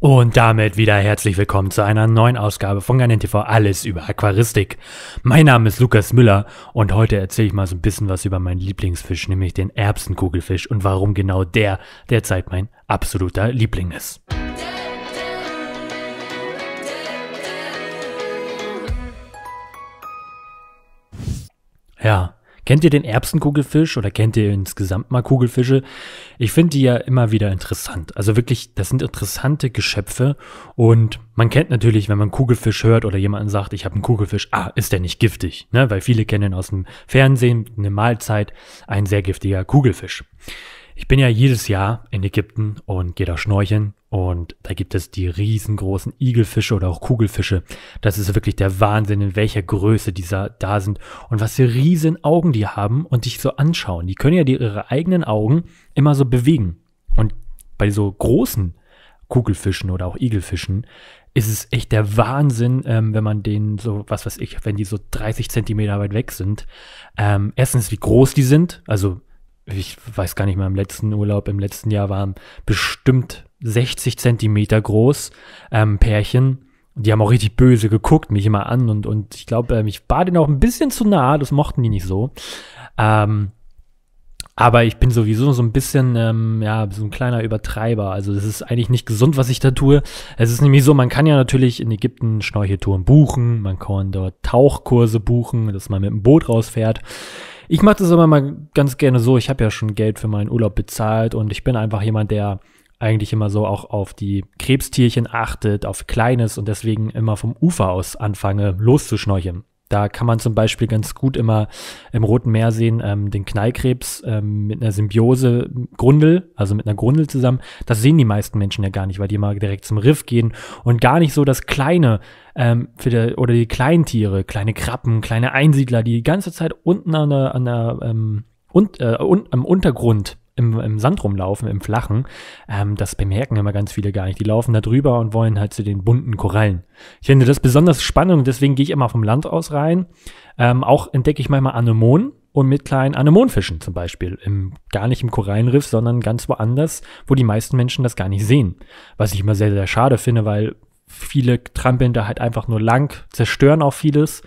Und damit wieder herzlich willkommen zu einer neuen Ausgabe von Garnet TV Alles über Aquaristik. Mein Name ist Lukas Müller und heute erzähle ich mal so ein bisschen was über meinen Lieblingsfisch, nämlich den Erbsenkugelfisch und warum genau der derzeit mein absoluter Liebling ist. Ja, Kennt ihr den Erbsenkugelfisch oder kennt ihr insgesamt mal Kugelfische? Ich finde die ja immer wieder interessant. Also wirklich, das sind interessante Geschöpfe und man kennt natürlich, wenn man Kugelfisch hört oder jemanden sagt, ich habe einen Kugelfisch, ah, ist der nicht giftig? Ne? Weil viele kennen aus dem Fernsehen eine Mahlzeit, ein sehr giftiger Kugelfisch. Ich bin ja jedes Jahr in Ägypten und gehe da schnorcheln und da gibt es die riesengroßen Igelfische oder auch Kugelfische. Das ist wirklich der Wahnsinn, in welcher Größe diese da sind und was für riesen Augen die haben und dich so anschauen. Die können ja die, ihre eigenen Augen immer so bewegen. Und bei so großen Kugelfischen oder auch Igelfischen ist es echt der Wahnsinn, ähm, wenn man denen so, was weiß ich, wenn die so 30 Zentimeter weit weg sind. Ähm, erstens, wie groß die sind. Also ich weiß gar nicht mehr, im letzten Urlaub, im letzten Jahr waren bestimmt 60 Zentimeter groß ähm, Pärchen. Die haben auch richtig böse geguckt, mich immer an und, und ich glaube, ähm, ich war denen auch ein bisschen zu nah, das mochten die nicht so. Ähm, aber ich bin sowieso so ein bisschen, ähm, ja, so ein kleiner Übertreiber. Also das ist eigentlich nicht gesund, was ich da tue. Es ist nämlich so, man kann ja natürlich in Ägypten Schnorcheltouren buchen, man kann dort Tauchkurse buchen, dass man mit dem Boot rausfährt. Ich mache das aber mal ganz gerne so. Ich habe ja schon Geld für meinen Urlaub bezahlt und ich bin einfach jemand, der eigentlich immer so auch auf die Krebstierchen achtet, auf Kleines und deswegen immer vom Ufer aus anfange loszuschnorcheln. Da kann man zum Beispiel ganz gut immer im Roten Meer sehen, ähm, den Knallkrebs ähm, mit einer Symbiose Grundel, also mit einer Grundel zusammen. Das sehen die meisten Menschen ja gar nicht, weil die immer direkt zum Riff gehen und gar nicht so das kleine ähm, für der, oder die kleinen Tiere, kleine Krabben, kleine Einsiedler, die die ganze Zeit unten an der, an der ähm, und, äh, un, am Untergrund im, im Sand rumlaufen, im Flachen, ähm, das bemerken immer ganz viele gar nicht. Die laufen da drüber und wollen halt zu den bunten Korallen. Ich finde das besonders spannend und deswegen gehe ich immer vom Land aus rein. Ähm, auch entdecke ich manchmal Anemonen und mit kleinen Anemonenfischen zum Beispiel. Im, gar nicht im Korallenriff, sondern ganz woanders, wo die meisten Menschen das gar nicht sehen. Was ich immer sehr, sehr schade finde, weil viele trampeln da halt einfach nur lang, zerstören auch vieles,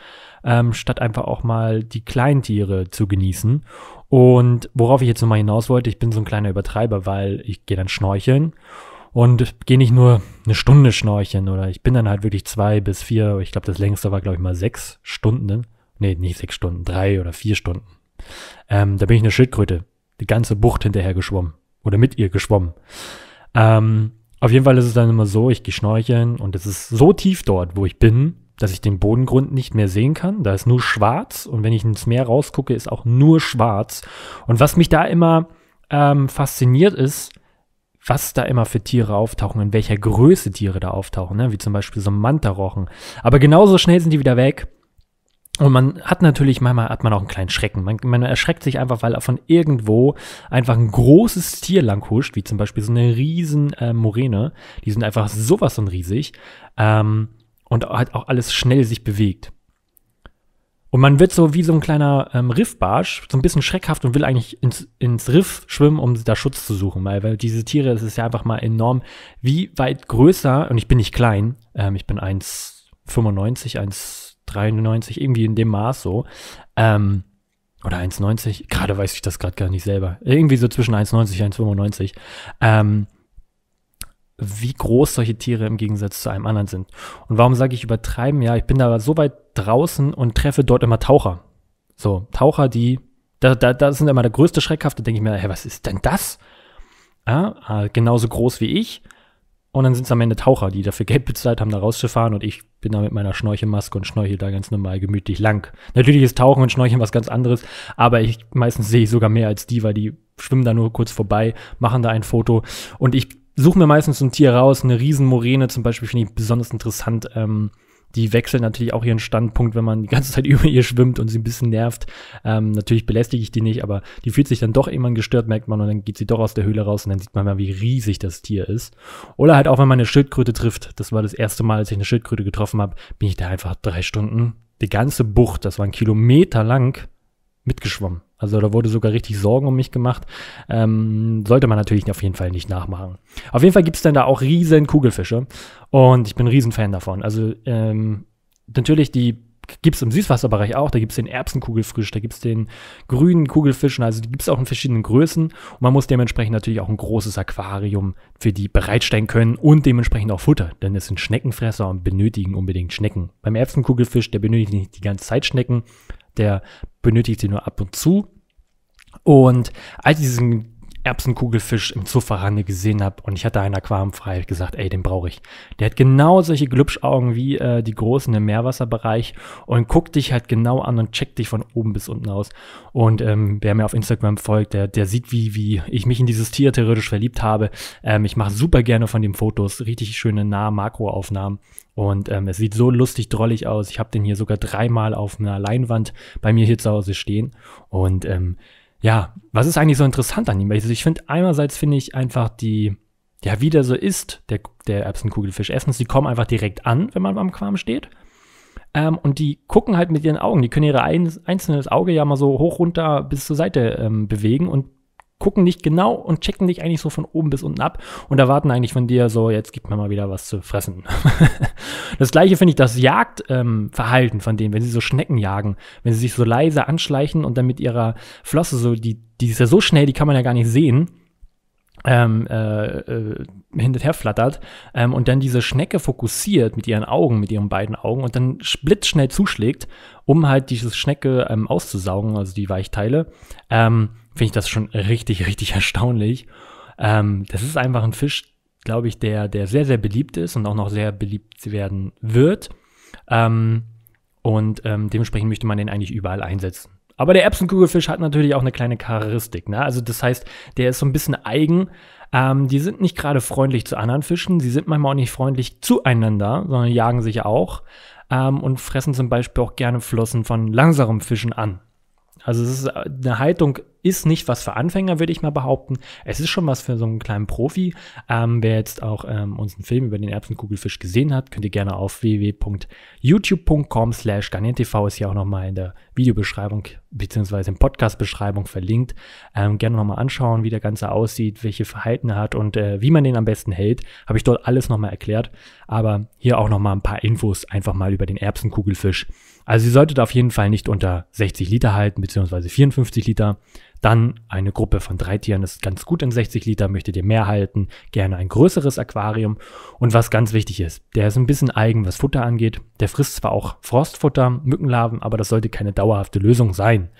ähm, statt einfach auch mal die Kleintiere zu genießen. Und worauf ich jetzt nochmal hinaus wollte, ich bin so ein kleiner Übertreiber, weil ich gehe dann schnorcheln und gehe nicht nur eine Stunde schnorcheln oder ich bin dann halt wirklich zwei bis vier, ich glaube das längste war glaube ich mal sechs Stunden, ne? nee nicht sechs Stunden, drei oder vier Stunden. Ähm, da bin ich eine Schildkröte, die ganze Bucht hinterher geschwommen oder mit ihr geschwommen. Ähm, auf jeden Fall ist es dann immer so, ich gehe schnorcheln und es ist so tief dort, wo ich bin, dass ich den Bodengrund nicht mehr sehen kann. Da ist nur schwarz und wenn ich ins Meer rausgucke, ist auch nur schwarz. Und was mich da immer ähm, fasziniert ist, was da immer für Tiere auftauchen, in welcher Größe Tiere da auftauchen, ne? wie zum Beispiel so Mantarochen. Aber genauso schnell sind die wieder weg. Und man hat natürlich, manchmal hat man auch einen kleinen Schrecken. Man, man erschreckt sich einfach, weil von irgendwo einfach ein großes Tier lang huscht, wie zum Beispiel so eine riesen äh, Morene. Die sind einfach sowas von riesig. Ähm, und halt auch alles schnell sich bewegt. Und man wird so wie so ein kleiner ähm, Riffbarsch, so ein bisschen schreckhaft und will eigentlich ins, ins Riff schwimmen, um da Schutz zu suchen, weil, weil diese Tiere, es ist ja einfach mal enorm, wie weit größer, und ich bin nicht klein, ähm, ich bin 1,95, 1,93, irgendwie in dem Maß so, ähm, oder 1,90, gerade weiß ich das gerade gar nicht selber, irgendwie so zwischen 1,90, 1,95, ähm, wie groß solche Tiere im Gegensatz zu einem anderen sind. Und warum sage ich übertreiben? Ja, ich bin da so weit draußen und treffe dort immer Taucher. So, Taucher, die, da, da, da sind immer der größte Schreckhafte, denke ich mir, hä, was ist denn das? Ja, ah, genauso groß wie ich. Und dann sind es am Ende Taucher, die dafür Geld bezahlt haben, da rauszufahren. Und ich bin da mit meiner Schnorchelmaske und schnorchel da ganz normal gemütlich lang. Natürlich ist Tauchen und Schnorcheln was ganz anderes, aber ich meistens sehe ich sogar mehr als die, weil die schwimmen da nur kurz vorbei, machen da ein Foto. Und ich suche mir meistens ein Tier raus. Eine Riesenmoräne zum Beispiel finde ich besonders interessant. Ähm, die wechseln natürlich auch ihren Standpunkt, wenn man die ganze Zeit über ihr schwimmt und sie ein bisschen nervt. Ähm, natürlich belästige ich die nicht, aber die fühlt sich dann doch irgendwann gestört, merkt man, und dann geht sie doch aus der Höhle raus und dann sieht man mal, wie riesig das Tier ist. Oder halt auch, wenn man eine Schildkröte trifft. Das war das erste Mal, als ich eine Schildkröte getroffen habe, bin ich da einfach drei Stunden, die ganze Bucht, das war ein Kilometer lang, mitgeschwommen. Also da wurde sogar richtig Sorgen um mich gemacht. Ähm, sollte man natürlich auf jeden Fall nicht nachmachen. Auf jeden Fall gibt es dann da auch riesen Kugelfische. Und ich bin ein Riesenfan davon. Also ähm, natürlich die gibt es im Süßwasserbereich auch. Da gibt es den Erbsenkugelfisch, da gibt es den grünen Kugelfischen. Also die gibt es auch in verschiedenen Größen. Und man muss dementsprechend natürlich auch ein großes Aquarium für die bereitstellen können und dementsprechend auch Futter. Denn es sind Schneckenfresser und benötigen unbedingt Schnecken. Beim Erbsenkugelfisch, der benötigt nicht die ganze Zeit Schnecken, der benötigt sie nur ab und zu. Und all diesen Erbsenkugelfisch im Zufferrande gesehen habe und ich hatte einen Aquarium frei, ich gesagt, ey, den brauche ich. Der hat genau solche Glübschaugen wie äh, die großen im Meerwasserbereich und guckt dich halt genau an und checkt dich von oben bis unten aus. Und ähm, wer mir auf Instagram folgt, der, der sieht, wie, wie ich mich in dieses Tier theoretisch verliebt habe. Ähm, ich mache super gerne von dem Fotos, richtig schöne nah Makroaufnahmen. Und ähm, es sieht so lustig drollig aus. Ich habe den hier sogar dreimal auf einer Leinwand bei mir hier zu Hause stehen. Und ähm, ja, was ist eigentlich so interessant an ihm? Also ich finde, einerseits finde ich einfach die, ja, wie der so ist, der, der Erbsenkugelfisch. Erstens, die kommen einfach direkt an, wenn man am Quam steht. Ähm, und die gucken halt mit ihren Augen. Die können ihre ein, einzelnes Auge ja mal so hoch, runter bis zur Seite ähm, bewegen und gucken nicht genau und checken dich eigentlich so von oben bis unten ab und erwarten eigentlich von dir so, jetzt gib mir mal wieder was zu fressen. das gleiche finde ich das Jagdverhalten ähm, von denen, wenn sie so Schnecken jagen, wenn sie sich so leise anschleichen und dann mit ihrer Flosse so, die, die ist ja so schnell, die kann man ja gar nicht sehen. Ähm, äh, äh, hinterher flattert ähm, und dann diese Schnecke fokussiert mit ihren Augen, mit ihren beiden Augen und dann blitzschnell zuschlägt, um halt diese Schnecke ähm, auszusaugen, also die Weichteile. Ähm, finde ich das schon richtig, richtig erstaunlich. Ähm, das ist einfach ein Fisch, glaube ich, der, der sehr, sehr beliebt ist und auch noch sehr beliebt werden wird. Ähm, und ähm, dementsprechend möchte man den eigentlich überall einsetzen. Aber der Erbsenkugelfisch hat natürlich auch eine kleine Charakteristik. Ne? Also das heißt, der ist so ein bisschen eigen. Ähm, die sind nicht gerade freundlich zu anderen Fischen. Sie sind manchmal auch nicht freundlich zueinander, sondern jagen sich auch ähm, und fressen zum Beispiel auch gerne Flossen von langsamen Fischen an. Also es ist eine Haltung ist nicht was für Anfänger, würde ich mal behaupten. Es ist schon was für so einen kleinen Profi. Ähm, wer jetzt auch ähm, unseren Film über den Erbsenkugelfisch gesehen hat, könnt ihr gerne auf www.youtube.com slash TV ist ja auch nochmal in der Videobeschreibung beziehungsweise in Podcast-Beschreibung verlinkt. Ähm, gerne nochmal anschauen, wie der Ganze aussieht, welche Verhalten er hat und äh, wie man den am besten hält. Habe ich dort alles nochmal erklärt. Aber hier auch nochmal ein paar Infos einfach mal über den Erbsenkugelfisch. Also ihr solltet auf jeden Fall nicht unter 60 Liter halten, beziehungsweise 54 Liter. Dann eine Gruppe von drei Tieren ist ganz gut in 60 Liter, möchtet ihr mehr halten, gerne ein größeres Aquarium. Und was ganz wichtig ist, der ist ein bisschen eigen, was Futter angeht. Der frisst zwar auch Frostfutter, Mückenlarven, aber das sollte keine dauerhafte Lösung sein.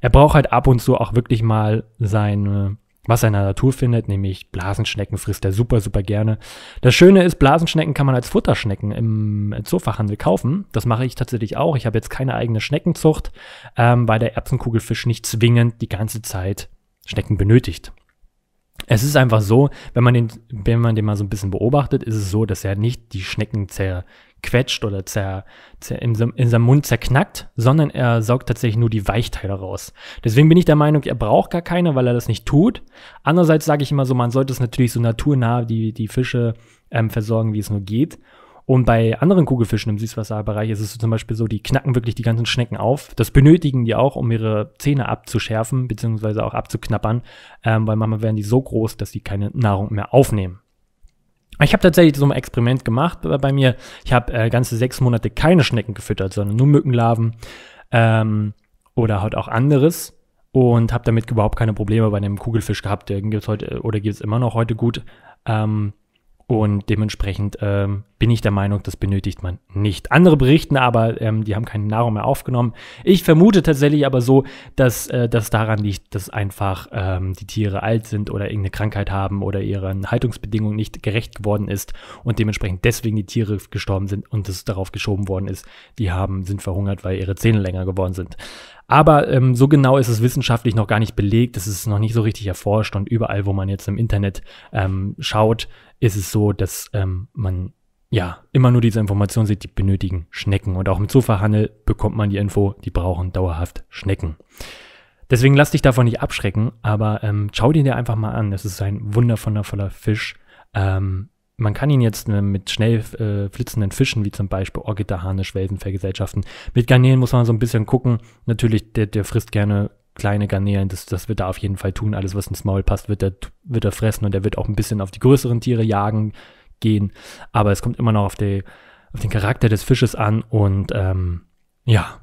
Er braucht halt ab und zu auch wirklich mal seine was er in der Natur findet, nämlich Blasenschnecken frisst er super, super gerne. Das Schöne ist, Blasenschnecken kann man als Futterschnecken im Zoofachhandel kaufen. Das mache ich tatsächlich auch. Ich habe jetzt keine eigene Schneckenzucht, ähm, weil der Erbsenkugelfisch nicht zwingend die ganze Zeit Schnecken benötigt. Es ist einfach so, wenn man, den, wenn man den mal so ein bisschen beobachtet, ist es so, dass er nicht die Schnecken zer, quetscht oder zer, zer, in, in seinem Mund zerknackt, sondern er saugt tatsächlich nur die Weichteile raus. Deswegen bin ich der Meinung, er braucht gar keine, weil er das nicht tut. Andererseits sage ich immer so, man sollte es natürlich so naturnah die, die Fische ähm, versorgen, wie es nur geht. Und bei anderen Kugelfischen im Süßwasserbereich ist es zum Beispiel so, die knacken wirklich die ganzen Schnecken auf. Das benötigen die auch, um ihre Zähne abzuschärfen, beziehungsweise auch abzuknappern, ähm, weil manchmal werden die so groß, dass sie keine Nahrung mehr aufnehmen. Ah, ich habe tatsächlich so ein Experiment gemacht bei, bei mir. Ich habe äh, ganze sechs Monate keine Schnecken gefüttert, sondern nur Mückenlarven ähm, oder halt auch anderes und habe damit überhaupt keine Probleme bei einem Kugelfisch gehabt. Den gibt es heute äh, oder gibt es immer noch heute gut. Ähm, und dementsprechend ähm, bin ich der Meinung, das benötigt man nicht. Andere berichten aber, ähm, die haben keine Nahrung mehr aufgenommen. Ich vermute tatsächlich aber so, dass äh, das daran liegt, dass einfach ähm, die Tiere alt sind oder irgendeine Krankheit haben oder ihren Haltungsbedingungen nicht gerecht geworden ist und dementsprechend deswegen die Tiere gestorben sind und es darauf geschoben worden ist. Die haben, sind verhungert, weil ihre Zähne länger geworden sind. Aber ähm, so genau ist es wissenschaftlich noch gar nicht belegt. Es ist noch nicht so richtig erforscht. Und überall, wo man jetzt im Internet ähm, schaut, ist es so, dass ähm, man ja immer nur diese Information sieht, die benötigen Schnecken. Und auch im Zoofachhandel bekommt man die Info, die brauchen dauerhaft Schnecken. Deswegen lass dich davon nicht abschrecken, aber ähm, schau dir den einfach mal an. Es ist ein wundervoller Fisch. Ähm, man kann ihn jetzt äh, mit schnell äh, flitzenden Fischen, wie zum Beispiel Orgitterhane, Welsen vergesellschaften. Mit Garnelen muss man so ein bisschen gucken. Natürlich, der, der frisst gerne kleine Garnelen, das, das wird er auf jeden Fall tun. Alles, was ins Maul passt, wird er, wird er fressen und er wird auch ein bisschen auf die größeren Tiere jagen gehen. Aber es kommt immer noch auf, die, auf den Charakter des Fisches an und ähm, ja,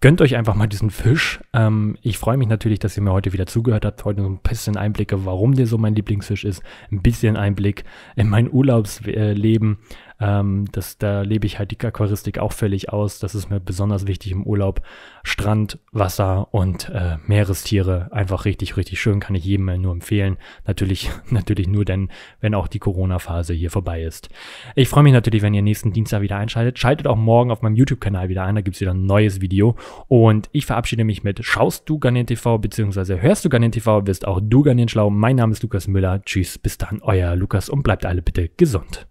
gönnt euch einfach mal diesen Fisch. Ähm, ich freue mich natürlich, dass ihr mir heute wieder zugehört habt. Heute so ein bisschen Einblicke, warum der so mein Lieblingsfisch ist. Ein bisschen Einblick in mein Urlaubsleben. Ähm, das, da lebe ich halt die Aquaristik auch völlig aus. Das ist mir besonders wichtig im Urlaub. Strand, Wasser und äh, Meerestiere. Einfach richtig, richtig schön. Kann ich jedem nur empfehlen. Natürlich, natürlich nur denn, wenn auch die Corona-Phase hier vorbei ist. Ich freue mich natürlich, wenn ihr nächsten Dienstag wieder einschaltet. Schaltet auch morgen auf meinem YouTube-Kanal wieder ein. Da gibt es wieder ein neues Video. Und ich verabschiede mich mit Schaust du Garnier TV bzw. hörst du Garnier TV, wirst auch du Garnier schlau. Mein Name ist Lukas Müller. Tschüss, bis dann, euer Lukas und bleibt alle bitte gesund.